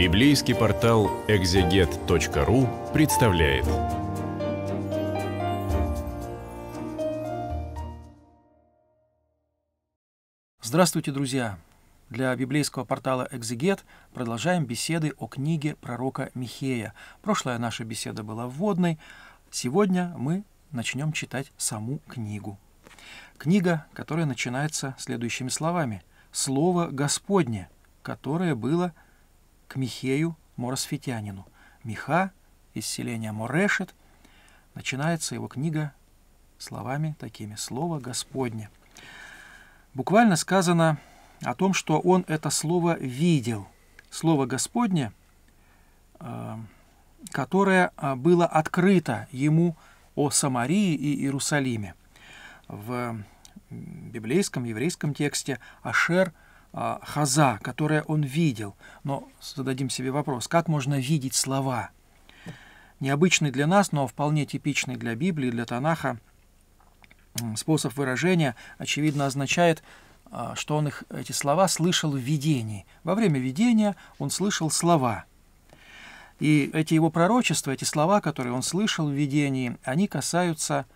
Библейский портал exeget.ru представляет. Здравствуйте, друзья! Для библейского портала «Экзегет» продолжаем беседы о книге пророка Михея. Прошлая наша беседа была вводной. Сегодня мы начнем читать саму книгу. Книга, которая начинается следующими словами. «Слово Господне, которое было к Михею Моросфитянину. Миха из селения Морешет. Начинается его книга словами такими «Слово Господне». Буквально сказано о том, что он это слово видел. Слово Господне, э, которое э, было открыто ему о Самарии и Иерусалиме. В библейском, еврейском тексте Ашер – а, хаза, которое он видел. Но зададим себе вопрос, как можно видеть слова? Необычный для нас, но вполне типичный для Библии, для Танаха способ выражения, очевидно, означает, а, что он их, эти слова слышал в видении. Во время видения он слышал слова. И эти его пророчества, эти слова, которые он слышал в видении, они касаются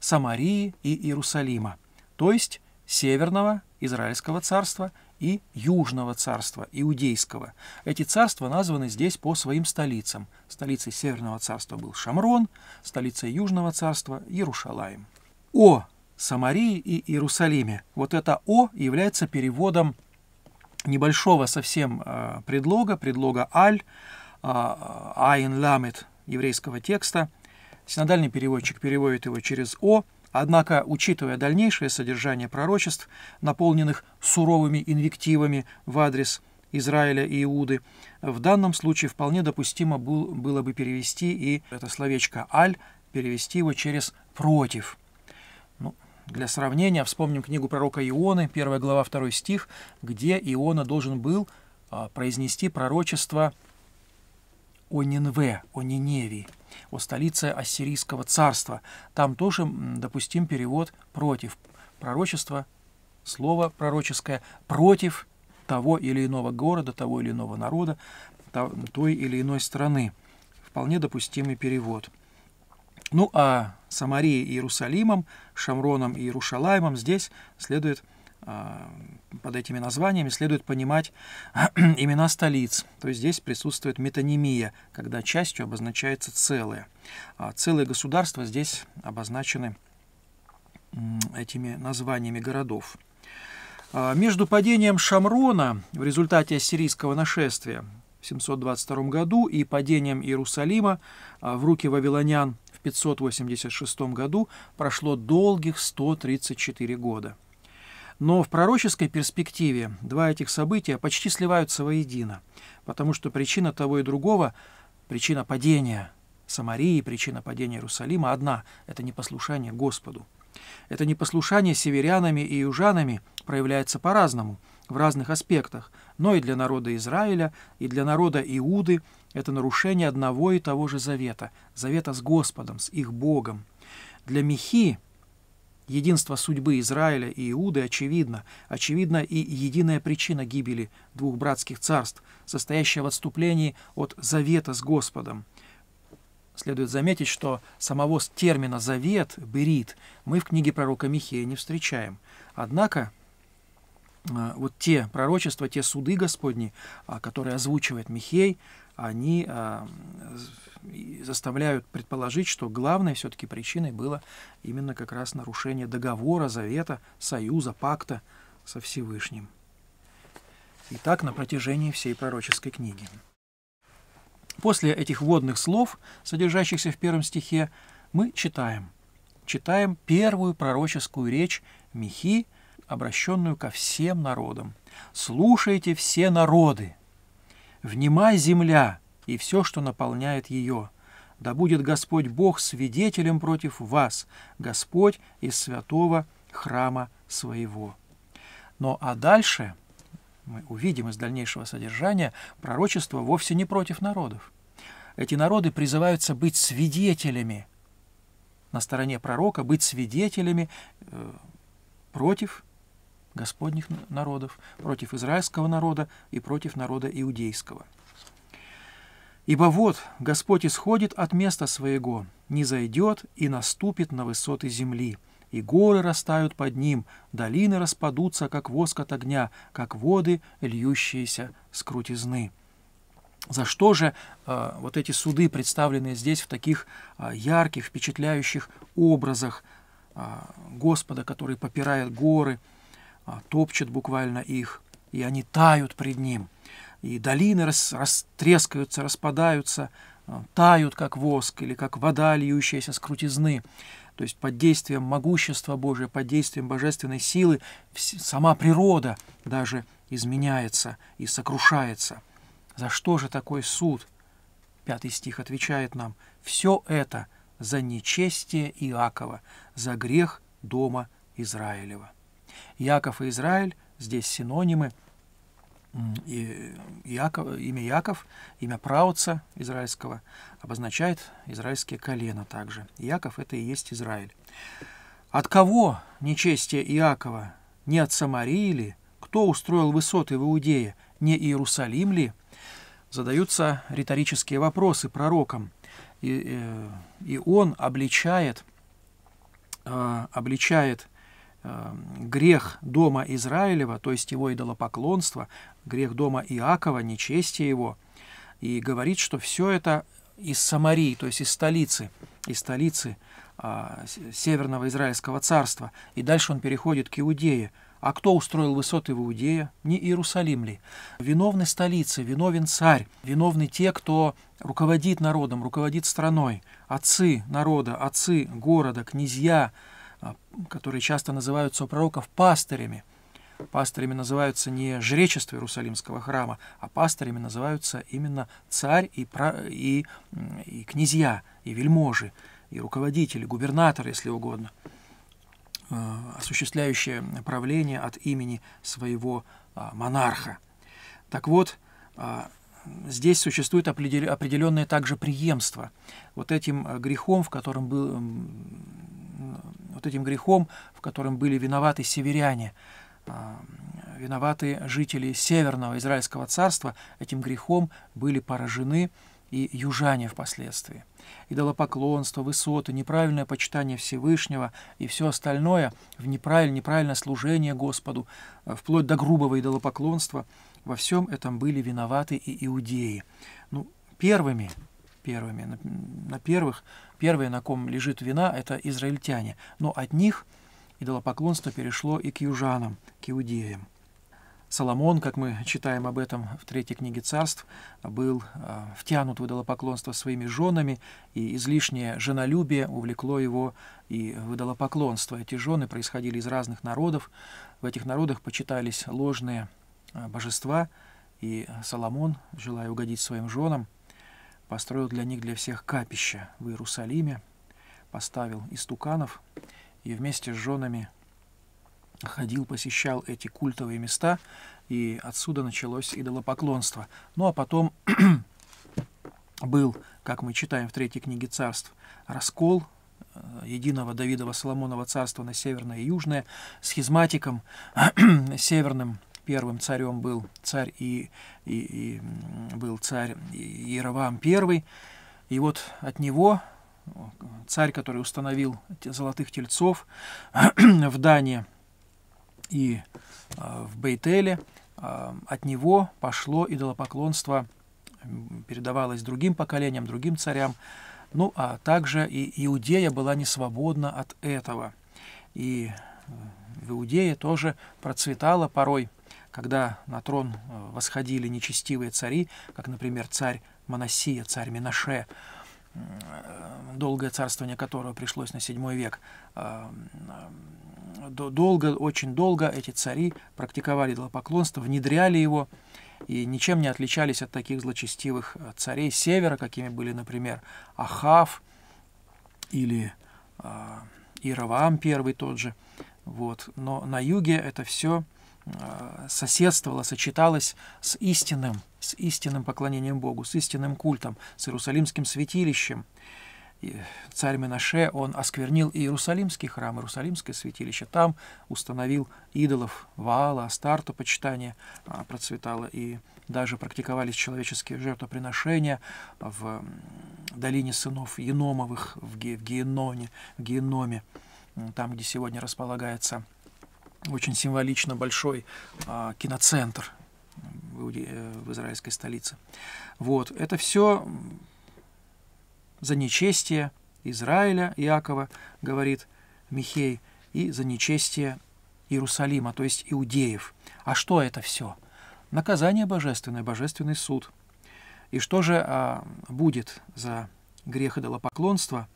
Самарии и Иерусалима, то есть северного Израильского царства и Южного царства, Иудейского. Эти царства названы здесь по своим столицам. Столицей Северного царства был Шамрон, столицей Южного царства – Иерушалаем. О Самарии и Иерусалиме. Вот это «о» является переводом небольшого совсем э, предлога, предлога «аль», э, «айн ламет» еврейского текста. Синодальный переводчик переводит его через «о», Однако, учитывая дальнейшее содержание пророчеств, наполненных суровыми инвективами в адрес Израиля и Иуды, в данном случае вполне допустимо был, было бы перевести и это словечко «аль», перевести его через «против». Ну, для сравнения вспомним книгу пророка Ионы, 1 глава, 2 стих, где Иона должен был а, произнести пророчество о Нинве, о Ниневии, о столице Ассирийского царства. Там тоже допустим перевод «против». Пророчество, слово пророческое «против» того или иного города, того или иного народа, той или иной страны. Вполне допустимый перевод. Ну а Самарии и Иерусалимом, Шамроном и Иерушалаймом здесь следует а, под этими названиями следует понимать имена столиц. То есть здесь присутствует метонимия, когда частью обозначается целое. А целые государства здесь обозначены этими названиями городов. А, между падением Шамрона в результате ассирийского нашествия в 722 году и падением Иерусалима а, в руки вавилонян в 586 году прошло долгих 134 года. Но в пророческой перспективе два этих события почти сливаются воедино, потому что причина того и другого, причина падения Самарии, причина падения Иерусалима одна – это непослушание Господу. Это непослушание северянами и южанами проявляется по-разному, в разных аспектах, но и для народа Израиля, и для народа Иуды это нарушение одного и того же завета, завета с Господом, с их Богом. Для Михи Единство судьбы Израиля и Иуды очевидно. Очевидна и единая причина гибели двух братских царств, состоящая в отступлении от завета с Господом. Следует заметить, что самого термина «завет» «берит» мы в книге пророка Михея не встречаем. Однако э, вот те пророчества, те суды Господни, а, которые озвучивает Михей, они заставляют предположить, что главной все-таки причиной было именно как раз нарушение договора, завета, союза, пакта со Всевышним. И так на протяжении всей пророческой книги. После этих вводных слов, содержащихся в первом стихе, мы читаем. Читаем первую пророческую речь Михи, обращенную ко всем народам. «Слушайте все народы, Внимай, земля, и все, что наполняет ее. Да будет Господь Бог свидетелем против вас, Господь из святого храма своего. Ну а дальше мы увидим из дальнейшего содержания, пророчество вовсе не против народов. Эти народы призываются быть свидетелями на стороне пророка, быть свидетелями э, против Господних народов, против израильского народа и против народа иудейского. Ибо вот Господь исходит от места своего, не зайдет и наступит на высоты земли, и горы растают под ним, долины распадутся, как воск от огня, как воды, льющиеся с крутизны». За что же э, вот эти суды, представленные здесь в таких э, ярких, впечатляющих образах э, Господа, который попирает горы, а, топчет буквально их, и они тают пред ним. И долины рас, растрескаются, распадаются, а, тают, как воск или как вода, льющаяся с крутизны. То есть под действием могущества Божия, под действием божественной силы сама природа даже изменяется и сокрушается. За что же такой суд? Пятый стих отвечает нам, «Все это за нечестие Иакова, за грех дома Израилева». Яков и Израиль, здесь синонимы. И Яков, имя Яков, имя праотца израильского, обозначает израильские колено также. Яков — это и есть Израиль. От кого нечестие Иакова? Не от Самарии ли? Кто устроил высоты в Иудее? Не Иерусалим ли? Задаются риторические вопросы пророкам. И, э, и он обличает, э, обличает Эм, грех дома Израилева, то есть его идолопоклонство, грех дома Иакова, нечестие его, и говорит, что все это из Самарии, то есть из столицы, из столицы а, Северного Израильского царства. И дальше он переходит к Иудее. А кто устроил высоты в Иудее? Не Иерусалим ли? Виновны столицы, виновен царь, виновны те, кто руководит народом, руководит страной, отцы народа, отцы города, князья, а, которые часто называются у пророков пастырями. Пастырями называются не жречество Иерусалимского храма, а пастырями называются именно царь и, и, и князья, и вельможи, и руководители, губернаторы, если угодно, э, осуществляющие правление от имени своего а, монарха. Так вот, а, здесь существует определенное также преемство. Вот этим э, грехом, в котором был, вот этим грехом, в котором были виноваты северяне, а, виноваты жители Северного Израильского царства, этим грехом были поражены и южане впоследствии. Идолопоклонство, высоты, неправильное почитание Всевышнего и все остальное, в неправиль неправильное служение Господу, э, вплоть до грубого идолопоклонства, во всем этом были виноваты и иудеи. Ну, первыми, первыми на, на первых Первые, на ком лежит вина, это израильтяне, но от них идолопоклонство перешло и к южанам, к иудеям. Соломон, как мы читаем об этом в третьей книге царств, был а, втянут в идолопоклонство своими женами, и излишнее женолюбие увлекло его и в идолопоклонство. Эти жены происходили из разных народов, в этих народах почитались ложные а, божества, и Соломон, желая угодить своим женам, построил для них для всех капище в Иерусалиме, поставил истуканов и вместе с женами ходил, посещал эти культовые места, и отсюда началось идолопоклонство. Ну а потом был, как мы читаем в третьей книге царств, раскол э, единого Давидова Соломонова царства на северное и южное, с хизматиком северным первым царем был царь и, и, и был царь Иеровам первый И вот от него царь, который установил золотых тельцов в Дании и а, в Бейтеле, а, от него пошло идолопоклонство, передавалось другим поколениям, другим царям. Ну, а также и Иудея была не свободна от этого. И э, в Иудее тоже процветала порой когда на трон э, восходили нечестивые цари, как, например, царь Моносия, царь Минаше, э, долгое царствование которого пришлось на седьмой век. Э, долго, очень долго эти цари практиковали идолопоклонство, внедряли его и ничем не отличались от таких злочестивых царей севера, какими были, например, Ахав или э, Иераваам первый тот же. Вот. Но на юге это все Э, соседствовала, сочеталась с истинным, с истинным поклонением Богу, с истинным культом, с Иерусалимским святилищем. И царь Менаше, он осквернил Иерусалимский храм, Иерусалимское святилище. Там установил идолов Ваала, Астарту почитание а, процветало, и даже практиковались человеческие жертвоприношения в долине сынов Еномовых, в Геноне, в Геноме, там, где сегодня располагается очень символично большой а, киноцентр в, э, в израильской столице. Вот, это все за нечестие Израиля, Иакова, говорит Михей, и за нечестие Иерусалима, то есть иудеев. А что это все? Наказание божественное, божественный суд. И что же а, будет за грех идолопоклонства?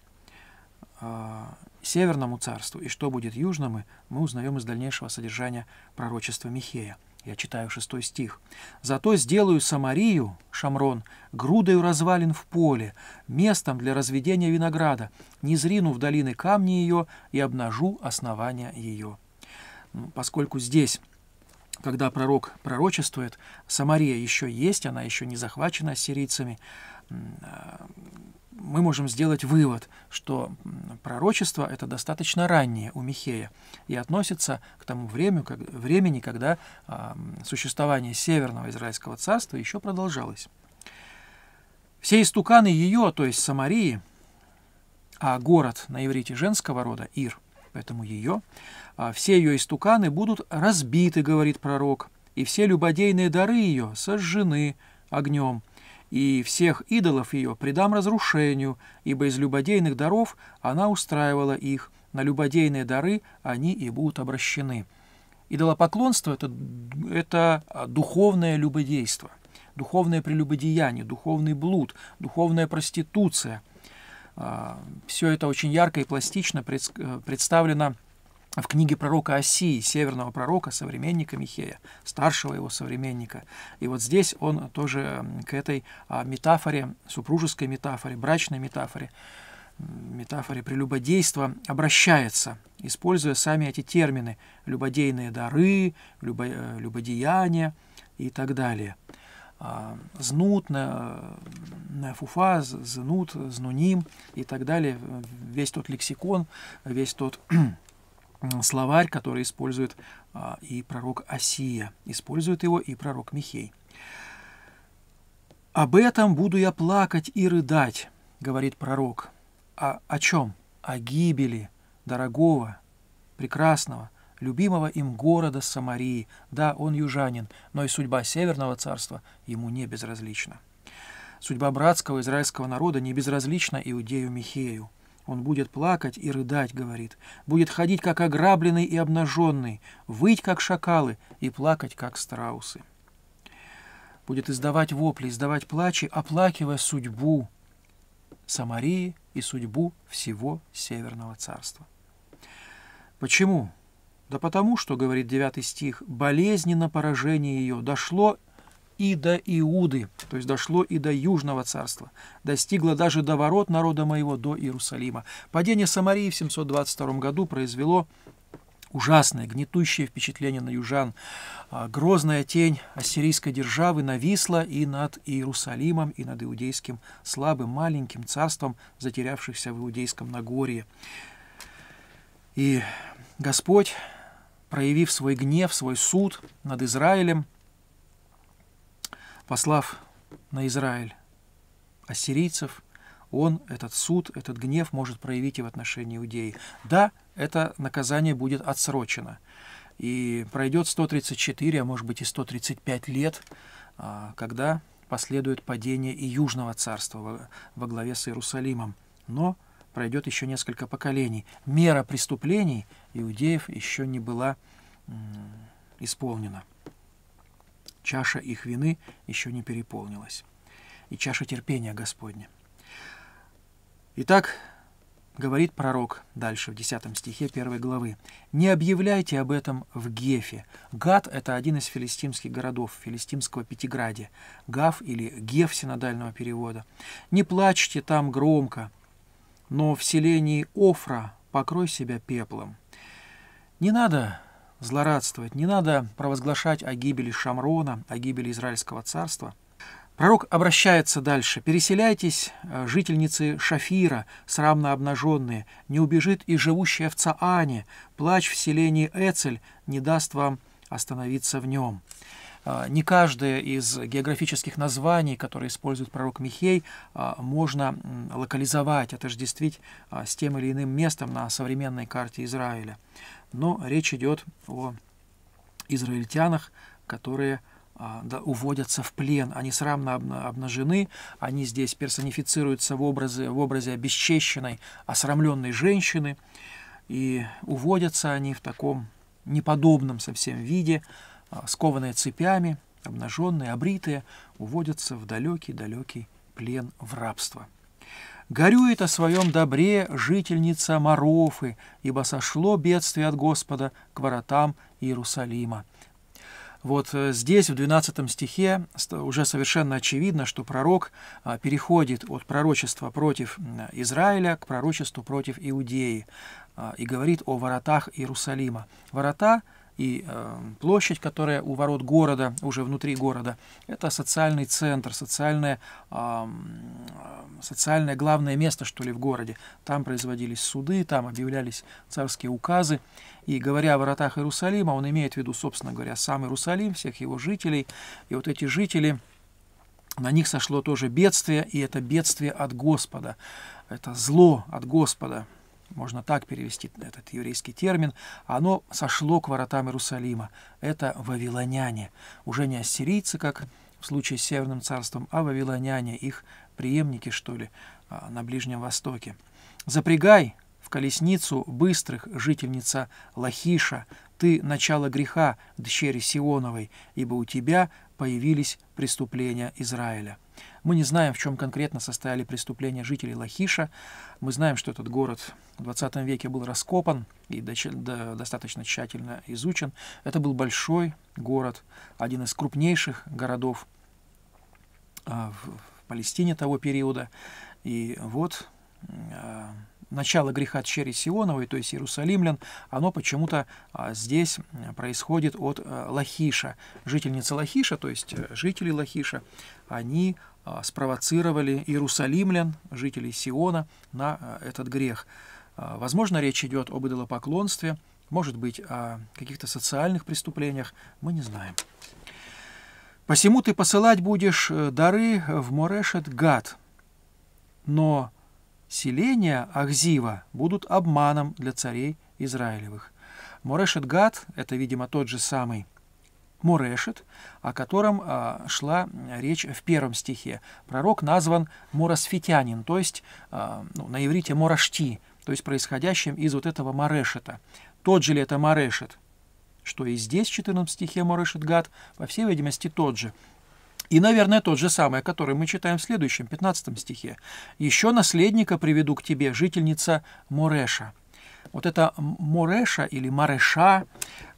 А, Северному царству и что будет южному, мы узнаем из дальнейшего содержания пророчества Михея. Я читаю шестой стих. «Зато сделаю Самарию, Шамрон, грудою развалин в поле, местом для разведения винограда, не зрину в долины камни ее и обнажу основания ее». Ну, поскольку здесь когда пророк пророчествует, Самария еще есть, она еще не захвачена сирийцами, а, мы можем сделать вывод, что пророчество это достаточно раннее у Михея и относится к тому времени, как, времени когда э, существование Северного Израильского царства еще продолжалось. Все истуканы ее, то есть Самарии, а город на иврите женского рода – Ир – поэтому ее, а, все ее истуканы будут разбиты, говорит пророк, и все любодейные дары ее сожжены огнем, и всех идолов ее предам разрушению, ибо из любодейных даров она устраивала их, на любодейные дары они и будут обращены». Идолопоклонство это, – это а, духовное любодейство, духовное прелюбодеяние, духовный блуд, духовная проституция – а, Все это очень ярко и пластично э, представлено в книге пророка Осии, северного пророка, современника Михея, старшего его современника. И вот здесь он тоже к этой а, метафоре, супружеской метафоре, брачной метафоре, метафоре прелюбодейства обращается, используя сами эти термины – любодейные дары, э, любодеяния и так далее – а, знутно, фуфа, знут, знуним и так далее. Весь тот лексикон, весь тот словарь, который использует а, и пророк Осия, использует его и пророк Михей. «Об этом буду я плакать и рыдать», — говорит пророк. А о чем? О гибели дорогого, прекрасного, любимого им города Самарии. Да, он южанин, но и судьба Северного царства ему не безразлична. Судьба братского израильского народа не безразлична иудею Михею. Он будет плакать и рыдать, говорит, будет ходить как ограбленный и обнаженный, выть как шакалы и плакать как страусы. Будет издавать вопли, издавать плачи, оплакивая судьбу Самарии и судьбу всего Северного царства. Почему? Да потому что, говорит 9 стих, болезненно поражение ее дошло и до Иуды, то есть дошло и до Южного царства, достигло даже до ворот народа моего, до Иерусалима. Падение Самарии в 722 году произвело ужасное, гнетущее впечатление на южан. А, грозная тень ассирийской державы нависла и над Иерусалимом, и над иудейским слабым маленьким царством, затерявшихся в иудейском Нагорье. И Господь проявив свой гнев, свой суд над Израилем, послав на Израиль ассирийцев, он, этот суд, этот гнев может проявить и в отношении иудеи. Да, это наказание будет отсрочено. И пройдет 134, а может быть и 135 лет, а, когда последует падение и Южного царства во главе с Иерусалимом. Но пройдет еще несколько поколений. Мера преступлений иудеев еще не была исполнена. Чаша их вины еще не переполнилась. И чаша терпения Господня. Итак, говорит пророк дальше в 10 стихе 1 главы. «Не объявляйте об этом в Гефе. Гад — это один из филистимских городов, филистимского Пятиградия. Гав или Геф синодального перевода. Не плачьте там громко, но в селении Офра покрой себя пеплом. Не надо злорадствовать, не надо провозглашать о гибели Шамрона, о гибели Израильского царства. Пророк обращается дальше. «Переселяйтесь, э, жительницы Шафира, срамно обнаженные, не убежит и живущая в Цаане, плач в селении Эцель не даст вам остановиться в нем». А, не каждое из географических названий, которые использует пророк Михей, а, можно локализовать, отождествить а, с тем или иным местом на современной карте Израиля. Но речь идет о израильтянах, которые уводятся в плен, они срамно обнажены, они здесь персонифицируются в образе, в образе обесчещенной, осрамленной женщины, и уводятся они в таком неподобном совсем виде, а, скованные цепями, обнаженные, обритые, уводятся в далекий-далекий плен в рабство. Горюет о своем добре жительница Марофы, ибо сошло бедствие от Господа к воротам Иерусалима. Вот э, здесь, в 12 стихе, уже совершенно очевидно, что пророк а, переходит от пророчества против Израиля к пророчеству против Иудеи а, и говорит о воротах Иерусалима. Ворота и э, площадь, которая у ворот города, уже внутри города, это социальный центр, социальное, э, социальное главное место, что ли, в городе. Там производились суды, там объявлялись царские указы. И говоря о воротах Иерусалима, он имеет в виду, собственно говоря, сам Иерусалим, всех его жителей. И вот эти жители, на них сошло тоже бедствие, и это бедствие от Господа. Это зло от Господа, можно так перевести этот еврейский термин, оно сошло к воротам Иерусалима. Это вавилоняне, уже не ассирийцы, как в случае с Северным царством, а вавилоняне, их преемники, что ли, а, на Ближнем Востоке. «Запрягай в колесницу быстрых, жительница Лахиша, ты начало греха, дщери Сионовой, ибо у тебя появились преступления Израиля. Мы не знаем, в чем конкретно состояли преступления жителей Лахиша. Мы знаем, что этот город в 20 веке был раскопан и достаточно тщательно изучен. Это был большой город, один из крупнейших городов а, в Палестине того периода. И вот а, начало греха Черри Сионовой, то есть Иерусалимлян, оно почему-то а, здесь происходит от э, Лахиша. жительницы Лахиша, то есть э, жители Лахиша, они а, спровоцировали иерусалимлян, жителей Сиона, на э, этот грех. А, возможно, речь идет об идолопоклонстве, может быть, о каких-то социальных преступлениях, мы не знаем. «Посему ты посылать будешь дары в Морешет Гад, но Селения Ахзива будут обманом для царей Израилевых. Морешет Гад – это, видимо, тот же самый Морешет, о котором а, шла речь в первом стихе. Пророк назван Моросфитянин, то есть а, ну, на иврите Морашти, то есть происходящим из вот этого Морешета. Тот же ли это Морешет, что и здесь в 14 стихе Морешет Гад, по всей видимости, тот же. И, наверное, тот же самый, о котором мы читаем в следующем, 15 стихе. «Еще наследника приведу к тебе, жительница Мореша». Вот это Мореша или Мареша,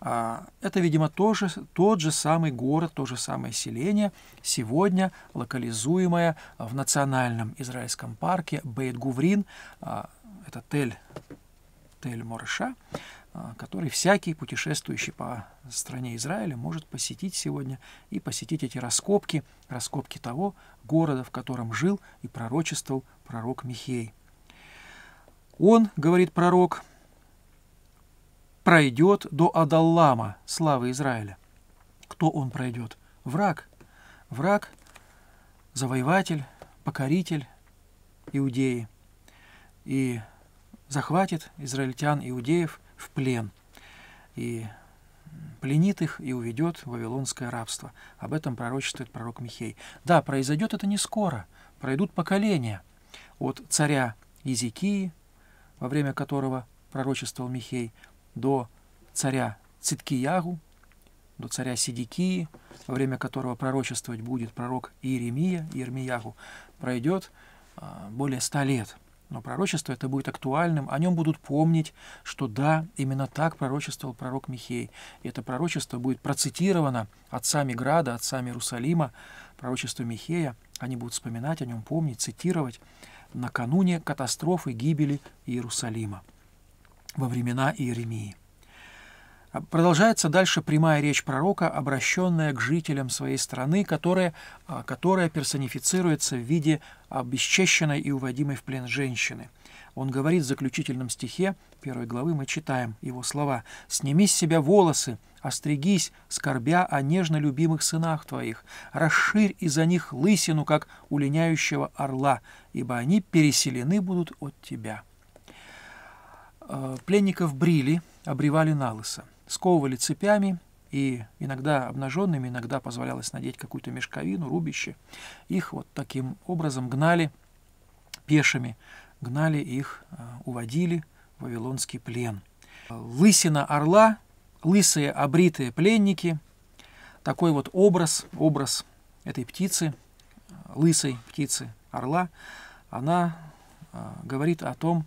а, это, видимо, тоже, тот же самый город, то же самое селение, сегодня локализуемое в национальном израильском парке Бейт-Гуврин, а, это Тель, Тель-Мореша, а, который всякий путешествующий по стране Израиля может посетить сегодня и посетить эти раскопки, раскопки того города, в котором жил и пророчествовал пророк Михей. Он, говорит пророк, пройдет до Адаллама, славы Израиля. Кто он пройдет? Враг. Враг, завоеватель, покоритель Иудеи. И захватит израильтян, иудеев – в плен и пленит их и уведет в вавилонское рабство. Об этом пророчествует пророк Михей. Да, произойдет это не скоро, пройдут поколения от царя Езекии, во время которого пророчествовал Михей, до царя Циткиягу, до царя Сидикии, во время которого пророчествовать будет пророк Иеремия, Иеремиягу пройдет а, более ста лет – но пророчество это будет актуальным, о нем будут помнить, что да, именно так пророчествовал пророк Михей. И это пророчество будет процитировано отцами Града, отцами Иерусалима, пророчество Михея. Они будут вспоминать о нем, помнить, цитировать накануне катастрофы гибели Иерусалима во времена Иеремии. Продолжается дальше прямая речь пророка, обращенная к жителям своей страны, которая, а, которая персонифицируется в виде обесчещенной и уводимой в плен женщины. Он говорит в заключительном стихе первой главы, мы читаем его слова «Сними с себя волосы, остригись, скорбя о нежно любимых сынах твоих, расширь из-за них лысину, как у линяющего орла, ибо они переселены будут от тебя». Э, пленников брили, обревали на лысо сковывали цепями и иногда обнаженными, иногда позволялось надеть какую-то мешковину, рубище. Их вот таким образом гнали пешими, гнали их, э, уводили в Вавилонский плен. Лысина орла, лысые обритые пленники, такой вот образ, образ этой птицы, э, лысой птицы орла, она э, говорит о том,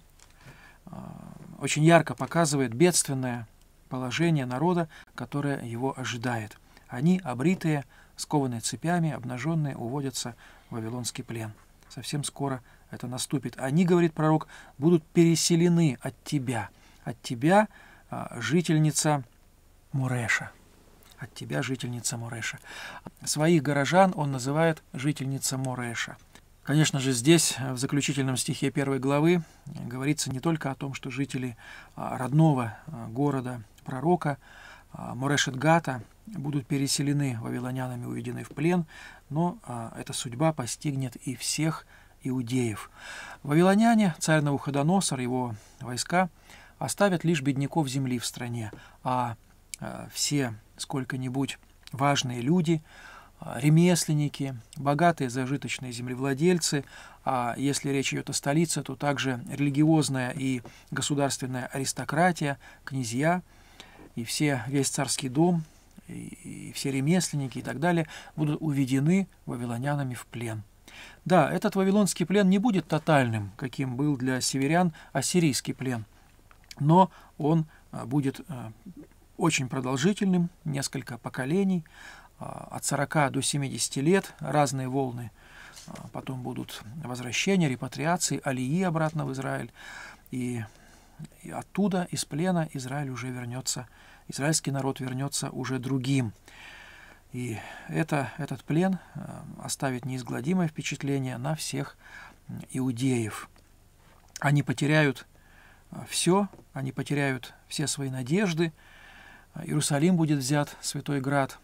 очень ярко показывает бедственное положение народа, которое его ожидает. Они, обритые, скованные цепями, обнаженные, уводятся в Вавилонский плен. Совсем скоро это наступит. Они, говорит пророк, будут переселены от тебя. От тебя, а, жительница Муреша. От тебя, жительница Муреша. Своих горожан он называет жительница Муреша. Конечно же, здесь, в заключительном стихе первой главы, говорится не только о том, что жители а, родного а, города пророка а, Морешет Гата будут переселены вавилонянами, уведены в плен, но а, эта судьба постигнет и всех иудеев. Вавилоняне, царь Навуходоносор, его войска оставят лишь бедняков земли в стране, а, а все сколько-нибудь важные люди, ремесленники, богатые зажиточные землевладельцы, а если речь идет о столице, то также религиозная и государственная аристократия, князья – и все, весь царский дом, и, и все ремесленники и так далее будут уведены вавилонянами в плен. Да, этот вавилонский плен не будет тотальным, каким был для северян ассирийский плен, но он а, будет а, очень продолжительным, несколько поколений, а, от 40 до 70 лет, разные волны. Потом будут возвращения, репатриации, алии обратно в Израиль. И и оттуда, из плена, Израиль уже вернется, израильский народ вернется уже другим. И это, этот плен э, оставит неизгладимое впечатление на всех иудеев. Они потеряют э, все, они потеряют все свои надежды. Э, Иерусалим будет взят, Святой Град.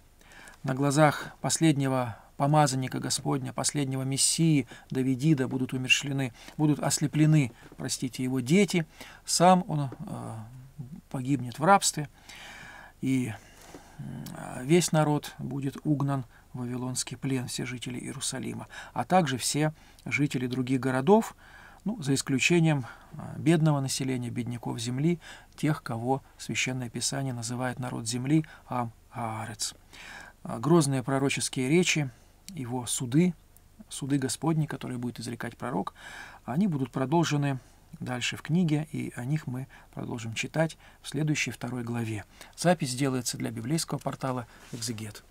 На глазах последнего помазанника Господня, последнего Мессии, Давидида, будут умершлены, будут ослеплены, простите, его дети. Сам он э, погибнет в рабстве, и э, весь народ будет угнан в Вавилонский плен, все жители Иерусалима, а также все жители других городов, ну, за исключением э, бедного населения, бедняков земли, тех, кого Священное Писание называет народ земли Ам-Аарец. Грозные пророческие речи его суды, суды Господни, которые будет изрекать пророк, они будут продолжены дальше в книге, и о них мы продолжим читать в следующей второй главе. Запись делается для библейского портала «Экзегет».